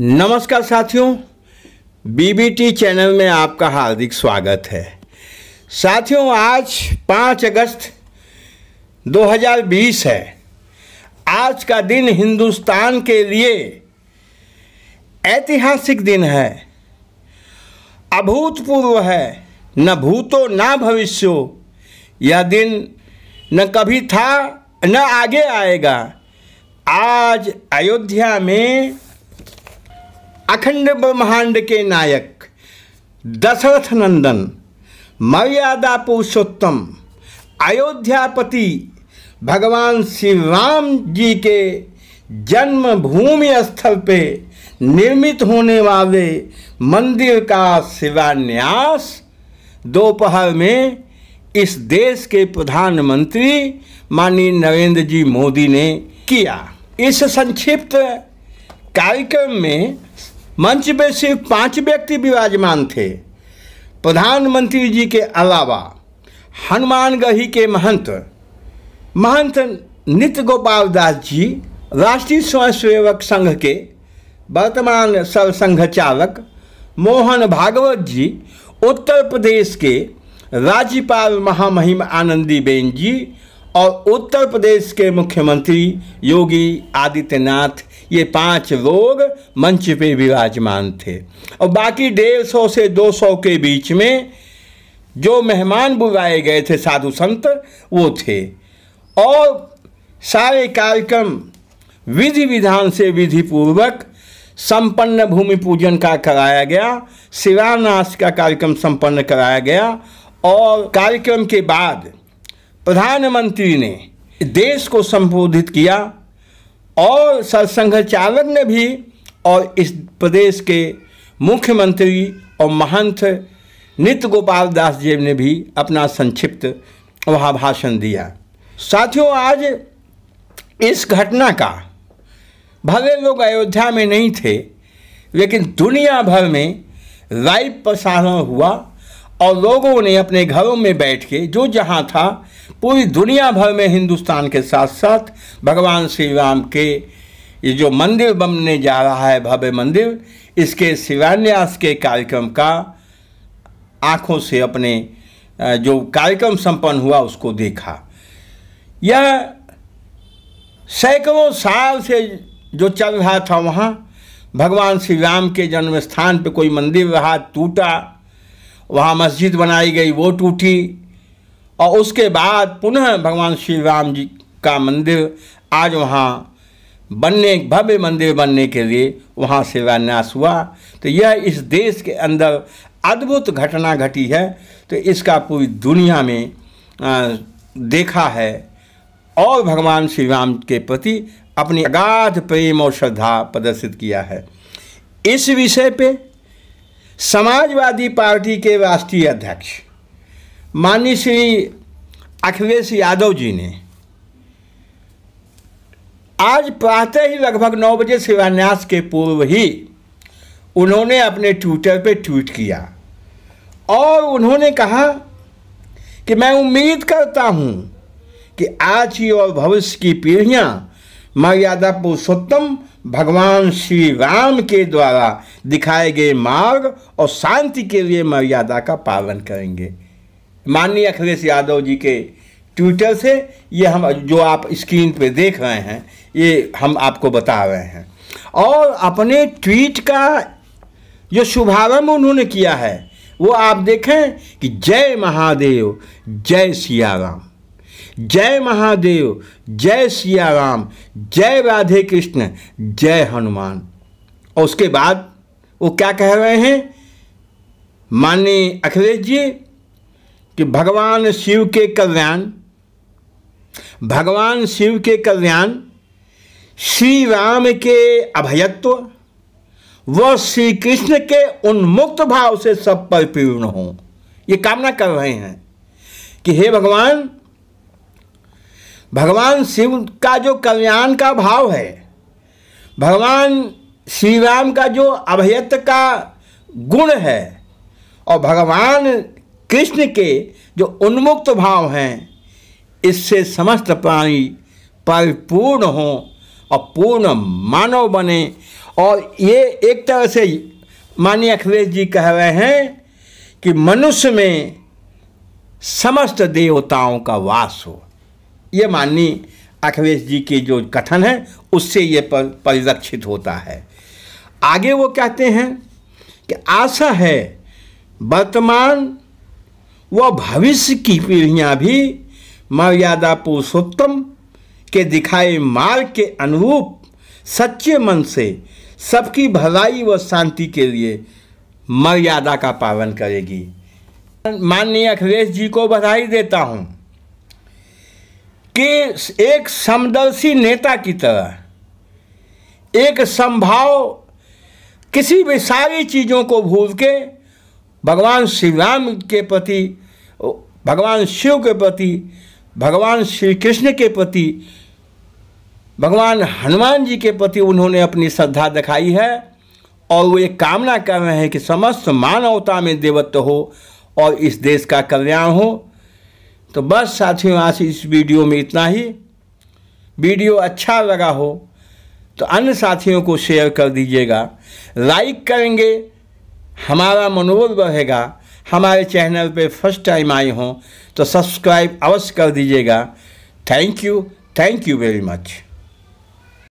नमस्कार साथियों BBT channel में आपका हार्दिक स्वागत है साथियों आज 5 अगस्त 2020 है आज का दिन हिंदुस्तान के लिए ऐतिहासिक दिन है अभूतपूर्व है न भूतो ना भविष्यो यह दिन न कभी था न आगे आएगा आज अयोध्या में अखंड ब्रह्मांड के नायक दशरथ नंदन मर्यादा पुरुषोत्तम अयोध्यापति भगवान श्री राम जी के जन्म भूमि स्थल पे निर्मित होने वाले मंदिर का शिलान्यास दोपहर में इस देश के प्रधानमंत्री माननीय नरेंद्र जी मोदी ने किया इस संक्षिप्त कार्यक्रम में मंच पे सिर्फ पांच व्यक्ति विराजमान थे प्रधानमंत्री जी के अलावा हनुमानगढ़ी के महंत महंत नित्य गोपाल दास जी राष्ट्रीय स्वयंसेवक संघ के वर्तमान चालक मोहन भागवत जी उत्तर प्रदेश के राज्यपाल महामहिम आनंदी बेन जी और उत्तर प्रदेश के मुख्यमंत्री योगी आदित्यनाथ ये पांच लोग मंच पे विराजमान थे और बाकी डेढ़ सौ से दो सौ के बीच में जो मेहमान बुलाए गए थे साधु संत वो थे और सारे कार्यक्रम विधि विधान से विधिपूर्वक संपन्न भूमि पूजन का कराया गया शिवानाश का कार्यक्रम संपन्न कराया गया और कार्यक्रम के बाद प्रधानमंत्री ने देश को संबोधित किया और सत्संग चालक ने भी और इस प्रदेश के मुख्यमंत्री और महंत नित्य गोपाल दास जी ने भी अपना संक्षिप्त वहाँ भाषण दिया साथियों आज इस घटना का भले लोग अयोध्या में नहीं थे लेकिन दुनिया भर में लाइव प्रसारण हुआ और लोगों ने अपने घरों में बैठ के जो जहाँ था पूरी दुनिया भर में हिंदुस्तान के साथ साथ भगवान श्री राम के ये जो मंदिर बनने जा रहा है भव्य मंदिर इसके शिलान्यास के कार्यक्रम का आँखों से अपने जो कार्यक्रम संपन्न हुआ उसको देखा यह सैकड़ों साल से जो चल रहा था वहाँ भगवान श्री राम के जन्म स्थान पर कोई मंदिर रहा टूटा वहाँ मस्जिद बनाई गई वो टूटी और उसके बाद पुनः भगवान श्री राम जी का मंदिर आज वहाँ बनने भव्य मंदिर बनने के लिए वहाँ शिलान्यास हुआ तो यह इस देश के अंदर अद्भुत घटना घटी है तो इसका पूरी दुनिया में आ, देखा है और भगवान श्री राम के प्रति अपनी अगाध प्रेम और श्रद्धा प्रदर्शित किया है इस विषय पे समाजवादी पार्टी के राष्ट्रीय अध्यक्ष माननीय श्री अखिलेश यादव जी ने आज प्रातः ही लगभग नौ बजे शिलान्यास के पूर्व ही उन्होंने अपने ट्विटर पर ट्वीट किया और उन्होंने कहा कि मैं उम्मीद करता हूँ कि आज की और भविष्य की पीढ़ियाँ मर्यादा पुरुषोत्तम भगवान श्री राम के द्वारा दिखाए गए मार्ग और शांति के लिए मर्यादा का पालन करेंगे माननीय अखिलेश यादव जी के ट्विटर से ये हम जो आप स्क्रीन पे देख रहे हैं ये हम आपको बता रहे हैं और अपने ट्वीट का जो शुभारंभ उन्होंने किया है वो आप देखें कि जय महादेव जय सियाराम जय महादेव जय सिया राम जय राधे कृष्ण जय हनुमान और उसके बाद वो क्या कह रहे हैं माननीय अखिलेश जी कि भगवान शिव के कल्याण भगवान शिव के कल्याण श्री राम के अभयत्व व श्री कृष्ण के उन्मुक्त भाव से सब परिपूर्ण हों ये कामना कर रहे हैं कि हे भगवान भगवान शिव का जो कल्याण का भाव है भगवान श्री राम का जो अभयत का गुण है और भगवान कृष्ण के जो उन्मुक्त भाव हैं इससे समस्त प्राणी परिपूर्ण हों और पूर्ण मानव बने और ये एक तरह से माननीय अखिलेश जी कह रहे हैं कि मनुष्य में समस्त देवताओं का वास हो ये माननीय अखिलेश जी के जो कथन है उससे ये परिलक्षित होता है आगे वो कहते हैं कि आशा है वर्तमान व भविष्य की पीढ़ियाँ भी मर्यादा पुरुषोत्तम के दिखाए मार्ग के अनुरूप सच्चे मन से सबकी भलाई व शांति के लिए मर्यादा का पालन करेगी माननीय अखिलेश जी को बधाई देता हूँ के एक समदर्शी नेता की तरह एक संभाव किसी भी सारी चीज़ों को भूल के भगवान श्री राम के प्रति भगवान शिव के प्रति भगवान श्री कृष्ण के प्रति भगवान हनुमान जी के प्रति उन्होंने अपनी श्रद्धा दिखाई है और वो ये कामना कर रहे हैं कि समस्त मानवता में देवत्व हो और इस देश का कल्याण हो तो बस साथियों आज इस वीडियो में इतना ही वीडियो अच्छा लगा हो तो अन्य साथियों को शेयर कर दीजिएगा लाइक करेंगे हमारा मनोबल बढ़ेगा हमारे चैनल पे फर्स्ट टाइम आए हों तो सब्सक्राइब अवश्य कर दीजिएगा thank you thank you very much